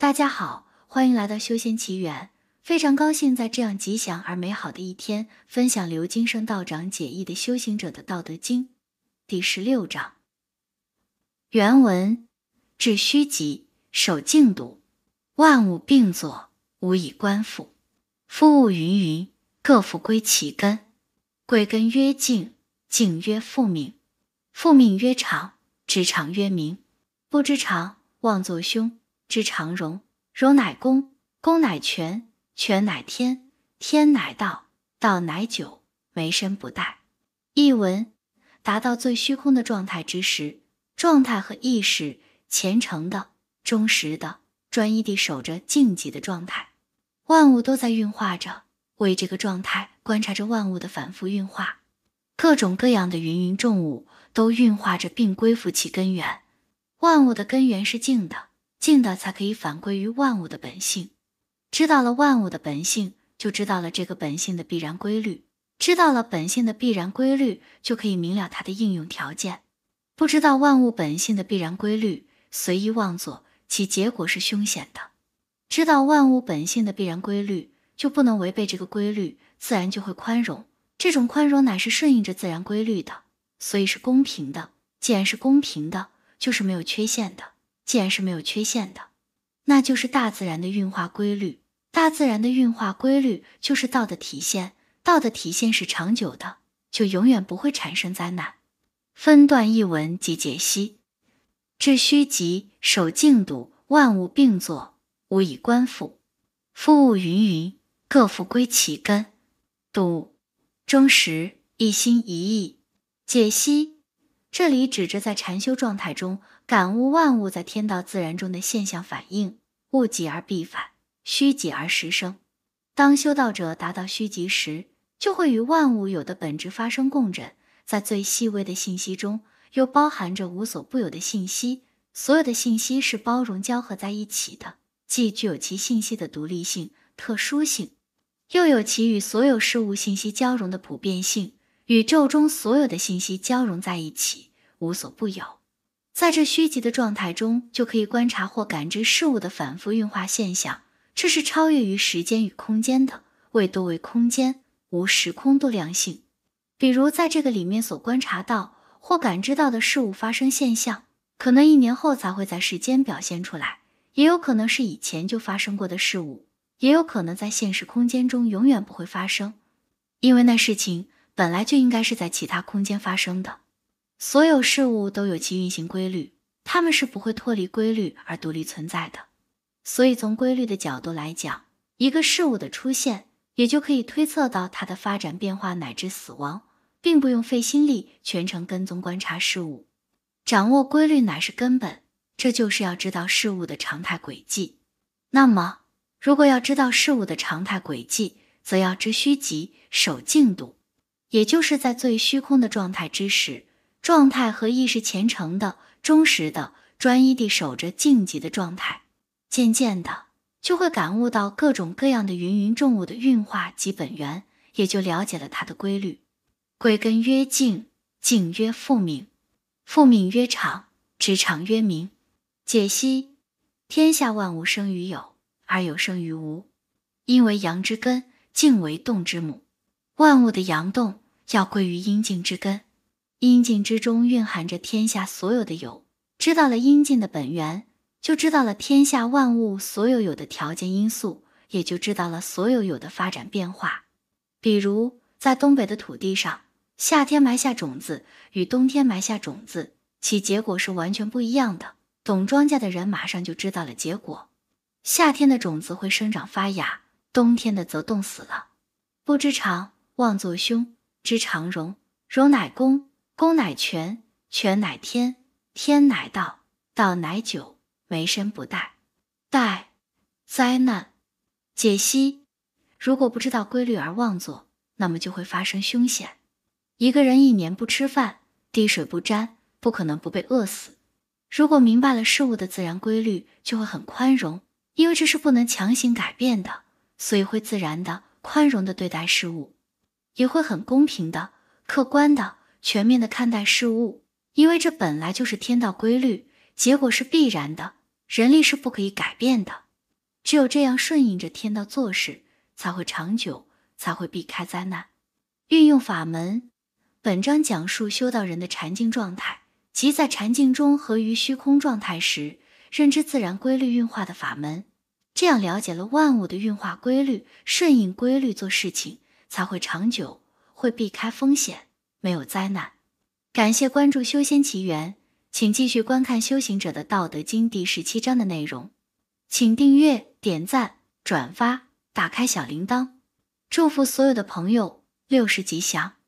大家好，欢迎来到修仙奇缘。非常高兴在这样吉祥而美好的一天，分享刘金生道长解义的《修行者的道德经》第十六章原文：至虚极，守静笃。万物并作，无以观复。夫物芸芸，各复归其根。归根曰静，静曰复命。复命曰长，知常曰明。不知常，妄作凶。知常容，容乃公，公乃全，全乃天，天乃道，道乃久，没身不殆。译文：达到最虚空的状态之时，状态和意识虔诚的、忠实的、专一地守着静寂的状态。万物都在运化着，为这个状态观察着万物的反复运化。各种各样的芸芸众物都运化着并归附其根源。万物的根源是静的。静的才可以反归于万物的本性，知道了万物的本性，就知道了这个本性的必然规律；知道了本性的必然规律，就可以明了它的应用条件。不知道万物本性的必然规律，随意妄作，其结果是凶险的。知道万物本性的必然规律，就不能违背这个规律，自然就会宽容。这种宽容乃是顺应着自然规律的，所以是公平的。既然是公平的，就是没有缺陷的。既然是没有缺陷的，那就是大自然的运化规律。大自然的运化规律就是道的体现，道的体现是长久的，就永远不会产生灾难。分段译文及解析：至虚极，守静笃。万物并作，吾以观复。夫物芸芸，各复归其根。笃，忠实，一心一意。解析。这里指着在禅修状态中，感悟万物在天道自然中的现象反应，物极而必反，虚极而实生。当修道者达到虚极时，就会与万物有的本质发生共振，在最细微的信息中，又包含着无所不有的信息。所有的信息是包容交合在一起的，既具有其信息的独立性、特殊性，又有其与所有事物信息交融的普遍性。宇宙中所有的信息交融在一起，无所不有。在这虚极的状态中，就可以观察或感知事物的反复运化现象，这是超越于时间与空间的为多维空间，无时空度量性。比如，在这个里面所观察到或感知到的事物发生现象，可能一年后才会在时间表现出来，也有可能是以前就发生过的事物，也有可能在现实空间中永远不会发生，因为那事情。本来就应该是在其他空间发生的。所有事物都有其运行规律，他们是不会脱离规律而独立存在的。所以从规律的角度来讲，一个事物的出现，也就可以推测到它的发展变化乃至死亡，并不用费心力全程跟踪观察事物。掌握规律乃是根本，这就是要知道事物的常态轨迹。那么，如果要知道事物的常态轨迹，则要知虚极，守静笃。也就是在最虚空的状态之时，状态和意识虔诚的、忠实的、专一地守着静寂的状态，渐渐的就会感悟到各种各样的芸芸众物的运化及本源，也就了解了它的规律。归根曰静，静曰复命，复命曰长，知常曰明。解析：天下万物生于有，而有生于无，因为阳之根，静为动之母，万物的阳动。要归于阴茎之根，阴茎之中蕴含着天下所有的有。知道了阴茎的本源，就知道了天下万物所有有的条件因素，也就知道了所有有的发展变化。比如在东北的土地上，夏天埋下种子与冬天埋下种子，其结果是完全不一样的。懂庄稼的人马上就知道了结果：夏天的种子会生长发芽，冬天的则冻死了。不知常，妄作凶。知常容，容乃公，公乃全，全乃天，天乃道，道乃久，为身不殆。殆，灾难。解析：如果不知道规律而妄作，那么就会发生凶险。一个人一年不吃饭，滴水不沾，不可能不被饿死。如果明白了事物的自然规律，就会很宽容，因为这是不能强行改变的，所以会自然的、宽容的对待事物。也会很公平的、客观的、全面的看待事物，因为这本来就是天道规律，结果是必然的，人力是不可以改变的。只有这样顺应着天道做事，才会长久，才会避开灾难。运用法门，本章讲述修道人的禅境状态，即在禅境中合于虚空状态时，认知自然规律运化的法门。这样了解了万物的运化规律，顺应规律做事情。才会长久，会避开风险，没有灾难。感谢关注《修仙奇缘》，请继续观看《修行者的道德经》第十七章的内容。请订阅、点赞、转发，打开小铃铛。祝福所有的朋友六十吉祥。